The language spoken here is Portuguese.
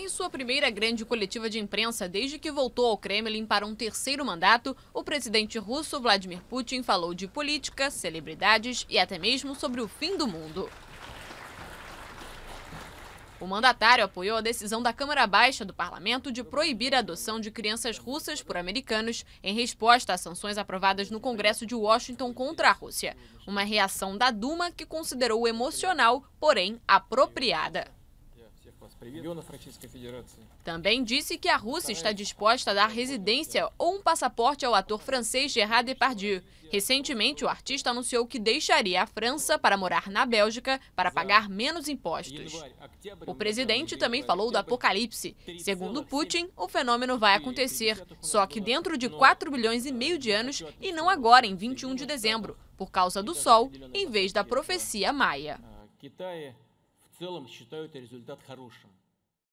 Em sua primeira grande coletiva de imprensa desde que voltou ao Kremlin para um terceiro mandato, o presidente russo Vladimir Putin falou de política, celebridades e até mesmo sobre o fim do mundo. O mandatário apoiou a decisão da Câmara Baixa do Parlamento de proibir a adoção de crianças russas por americanos em resposta a sanções aprovadas no Congresso de Washington contra a Rússia. Uma reação da Duma que considerou emocional, porém apropriada. Também disse que a Rússia está disposta a dar residência ou um passaporte ao ator francês Gerard Depardieu. Recentemente, o artista anunciou que deixaria a França para morar na Bélgica para pagar menos impostos. O presidente também falou do apocalipse. Segundo Putin, o fenômeno vai acontecer, só que dentro de 4 bilhões e meio de anos e não agora, em 21 de dezembro, por causa do Sol, em vez da profecia maia. Ah, целом считаю это результат хорошим.